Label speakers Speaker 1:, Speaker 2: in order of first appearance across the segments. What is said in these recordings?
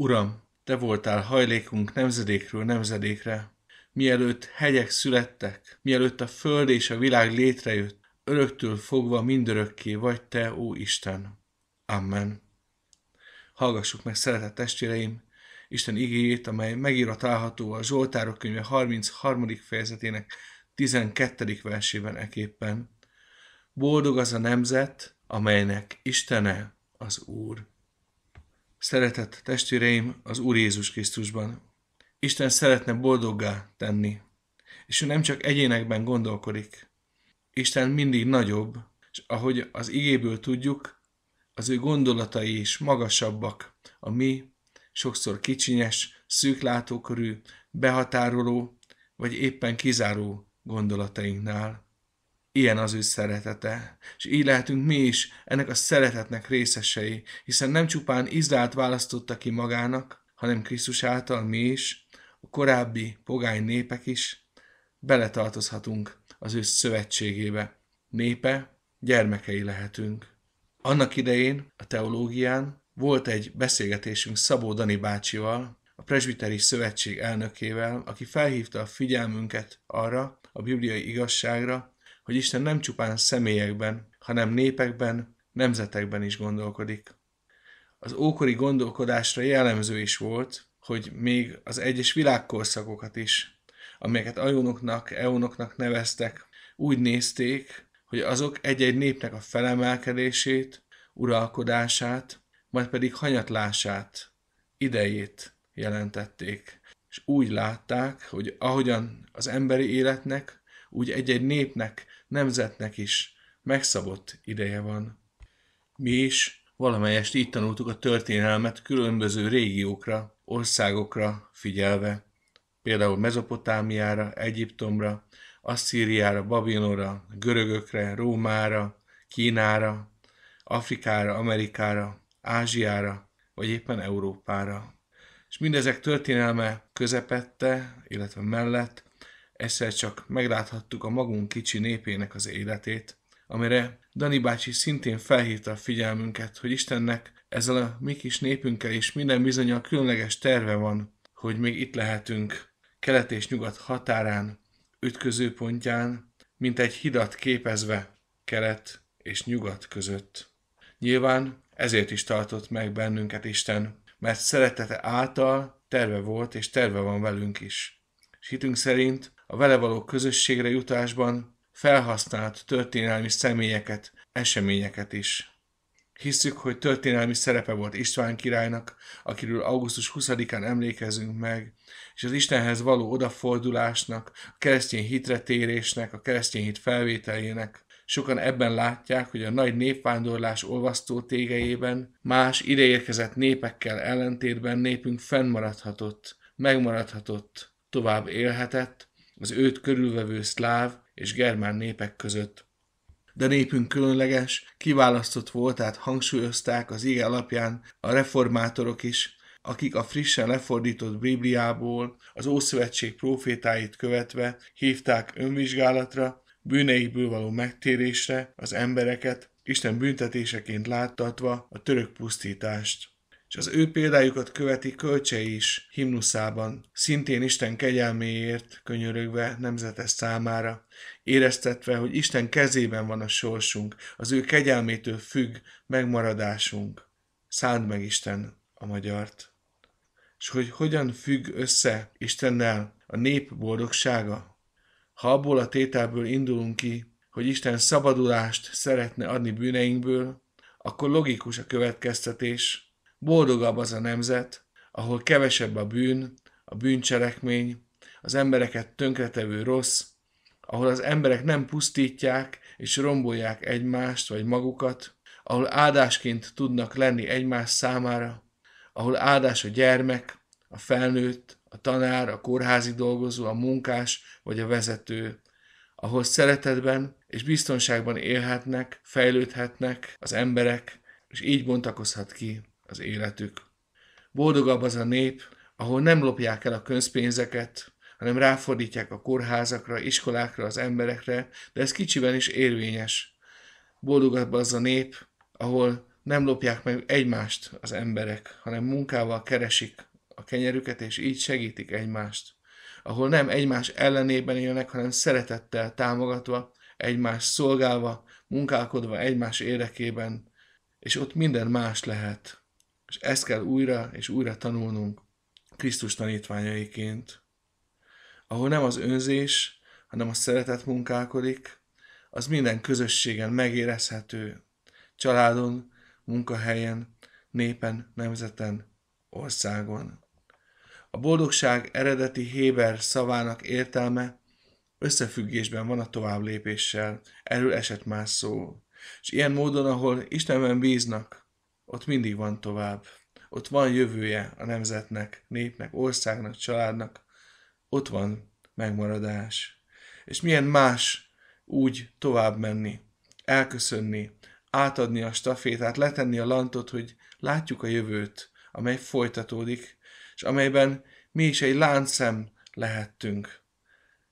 Speaker 1: Uram, te voltál hajlékunk nemzedékről nemzedékre. Mielőtt hegyek születtek, mielőtt a föld és a világ létrejött, öröktől fogva mindörökké vagy te, ó Isten. Amen. Hallgassuk meg, szeretett testvéreim, Isten igéjét, amely megírva található a Zsoltárok könyve 33. fejezetének 12. versében eképpen. Boldog az a nemzet, amelynek Istene az Úr. Szeretett testvéreim az Úr Jézus Krisztusban. Isten szeretne boldoggá tenni, és ő nem csak egyénekben gondolkodik. Isten mindig nagyobb, és ahogy az igéből tudjuk, az ő gondolatai is magasabbak a mi, sokszor kicsinyes, szűklátókörű, behatároló, vagy éppen kizáró gondolatainknál. Ilyen az ő szeretete. És így lehetünk mi is ennek a szeretetnek részesei, hiszen nem csupán Izraelt választotta ki magának, hanem Krisztus által mi is, a korábbi pogány népek is beletartozhatunk az ő szövetségébe. Népe, gyermekei lehetünk. Annak idején a teológián volt egy beszélgetésünk Szabó Dani bácsival, a Presbiteri Szövetség elnökével, aki felhívta a figyelmünket arra a bibliai igazságra, hogy Isten nem csupán személyekben, hanem népekben, nemzetekben is gondolkodik. Az ókori gondolkodásra jellemző is volt, hogy még az egyes világkorszakokat is, amelyeket ajónoknak, eónoknak neveztek, úgy nézték, hogy azok egy-egy népnek a felemelkedését, uralkodását, majd pedig hanyatlását, idejét jelentették. És úgy látták, hogy ahogyan az emberi életnek, úgy egy-egy népnek nemzetnek is megszabott ideje van. Mi is valamelyest így tanultuk a történelmet különböző régiókra, országokra figyelve, például Mezopotámiára, Egyiptomra, Asszíriára, Babilonra, görögökre, Rómára, Kínára, Afrikára, Amerikára, Ázsiára, vagy éppen Európára. És mindezek történelme közepette, illetve mellett Egyszer csak megláthattuk a magunk kicsi népének az életét, amire Dani bácsi szintén felhívta a figyelmünket, hogy Istennek ezzel a mi kis népünkkel is minden a különleges terve van, hogy még itt lehetünk, kelet és nyugat határán, ütközőpontján, mint egy hidat képezve kelet és nyugat között. Nyilván ezért is tartott meg bennünket Isten, mert szeretete által terve volt és terve van velünk is. És hitünk szerint a vele való közösségre jutásban felhasznált történelmi személyeket, eseményeket is. Hiszük, hogy történelmi szerepe volt István királynak, akiről augusztus 20-án emlékezünk meg, és az Istenhez való odafordulásnak, a keresztény hitre térésnek, a keresztény hit felvételének Sokan ebben látják, hogy a nagy népvándorlás olvasztó tégejében más ideérkezett népekkel ellentétben népünk fennmaradhatott, megmaradhatott, tovább élhetett, az őt körülvevő szláv és germán népek között. De népünk különleges, kiválasztott volt, voltát hangsúlyozták az ige alapján a reformátorok is, akik a frissen lefordított Bibliából az Ószövetség profétáit követve hívták önvizsgálatra, bűneikből való megtérésre az embereket, Isten büntetéseként láttatva a török pusztítást és az ő példájukat követi kölcse is himnuszában, szintén Isten kegyelméért könyörögve nemzetes számára, éreztetve, hogy Isten kezében van a sorsunk, az ő kegyelmétől függ megmaradásunk. Szánd meg Isten a magyart. És hogy hogyan függ össze Istennel a nép boldogsága? Ha abból a tételből indulunk ki, hogy Isten szabadulást szeretne adni bűneinkből, akkor logikus a következtetés, Boldogabb az a nemzet, ahol kevesebb a bűn, a bűncselekmény, az embereket tönkretevő rossz, ahol az emberek nem pusztítják és rombolják egymást vagy magukat, ahol áldásként tudnak lenni egymás számára, ahol áldás a gyermek, a felnőtt, a tanár, a kórházi dolgozó, a munkás vagy a vezető, ahol szeretetben és biztonságban élhetnek, fejlődhetnek az emberek, és így bontakozhat ki az életük. Boldogabb az a nép, ahol nem lopják el a közpénzeket, hanem ráfordítják a kórházakra, iskolákra, az emberekre, de ez kicsiben is érvényes. Boldogabb az a nép, ahol nem lopják meg egymást az emberek, hanem munkával keresik a kenyerüket, és így segítik egymást. Ahol nem egymás ellenében élnek, hanem szeretettel támogatva, egymás szolgálva, munkálkodva egymás érdekében, és ott minden más lehet. És ezt kell újra és újra tanulnunk Krisztus tanítványaiként, ahol nem az önzés, hanem a szeretet munkálkodik, az minden közösségen megérezhető, családon, munkahelyen, népen, nemzeten, országon. A boldogság eredeti Héber szavának értelme összefüggésben van a tovább lépéssel, erről esett más szó. És ilyen módon, ahol Istenben bíznak, ott mindig van tovább. Ott van jövője a nemzetnek, népnek, országnak, családnak. Ott van megmaradás. És milyen más úgy tovább menni, elköszönni, átadni a stafétát, letenni a lantot, hogy látjuk a jövőt, amely folytatódik, és amelyben mi is egy láncszem lehettünk.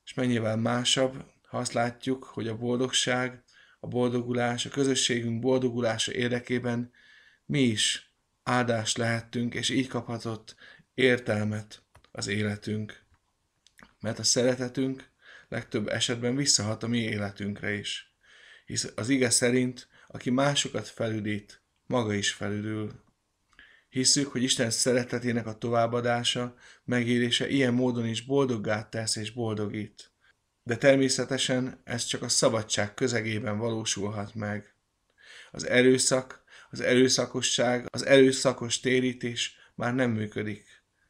Speaker 1: És mennyivel másabb, ha azt látjuk, hogy a boldogság, a boldogulás, a közösségünk boldogulása érdekében mi is áldás lehettünk, és így kaphatott értelmet az életünk. Mert a szeretetünk legtöbb esetben visszahat a mi életünkre is. Hisz az ige szerint, aki másokat felüdít, maga is felüdül. Hiszük, hogy Isten szeretetének a továbbadása, megérése ilyen módon is boldoggá tesz és boldogít. De természetesen ez csak a szabadság közegében valósulhat meg. Az erőszak, az erőszakosság, az erőszakos térítés már nem működik.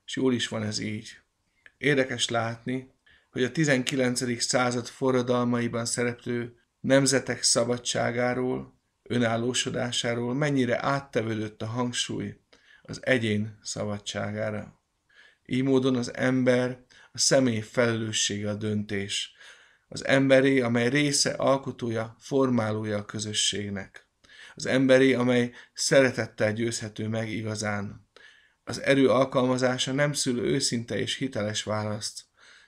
Speaker 1: És jól is van ez így. Érdekes látni, hogy a 19. század forradalmaiban szereplő nemzetek szabadságáról, önállósodásáról mennyire áttevődött a hangsúly az egyén szabadságára. Így módon az ember, a személy felelőssége a döntés, az emberé, amely része, alkotója, formálója a közösségnek az emberi, amely szeretettel győzhető meg igazán. Az erő alkalmazása nem szül őszinte és hiteles választ,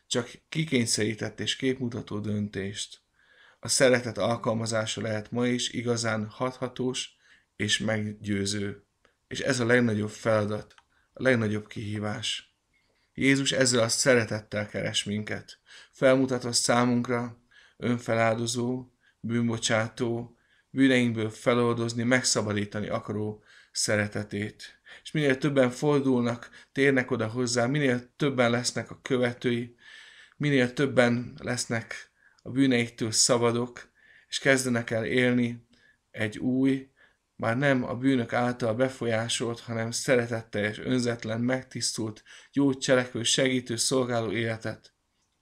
Speaker 1: csak kikényszerített és képmutató döntést. A szeretet alkalmazása lehet ma is igazán hathatós és meggyőző. És ez a legnagyobb feladat, a legnagyobb kihívás. Jézus ezzel a szeretettel keres minket, felmutatva számunkra önfeláldozó, bűnbocsátó, bűneinkből feloldozni, megszabadítani akaró szeretetét. És minél többen fordulnak, térnek oda hozzá, minél többen lesznek a követői, minél többen lesznek a bűneiktől szabadok, és kezdenek el élni egy új, már nem a bűnök által befolyásolt, hanem szeretetteljes, önzetlen, megtisztult, jó cselekvő, segítő, szolgáló életet.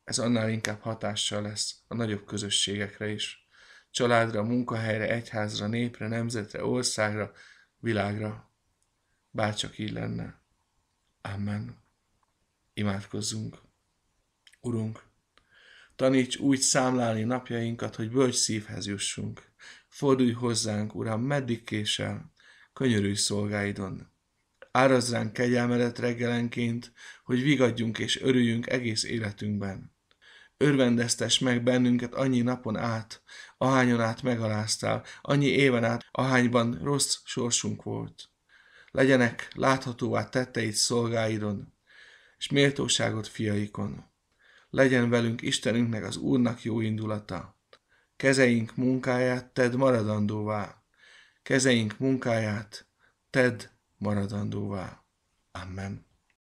Speaker 1: Ez annál inkább hatással lesz a nagyobb közösségekre is családra, munkahelyre, egyházra, népre, nemzetre, országra, világra. Bárcsak így lenne. Amen. Imádkozzunk. Urunk, taníts úgy számlálni napjainkat, hogy bölcs szívhez jussunk. Fordulj hozzánk, Uram, meddig késel, könyörülj szolgáidon. Árazz ránk kegyelmedet reggelenként, hogy vigadjunk és örüljünk egész életünkben örvendeztes meg bennünket annyi napon át, ahányon át megaláztál, annyi éven át, ahányban rossz sorsunk volt. Legyenek láthatóvá tetteid szolgáidon, és méltóságot fiaikon. Legyen velünk Istenünknek az Úrnak jó indulata. Kezeink munkáját tedd maradandóvá. Kezeink munkáját tedd maradandóvá. Amen.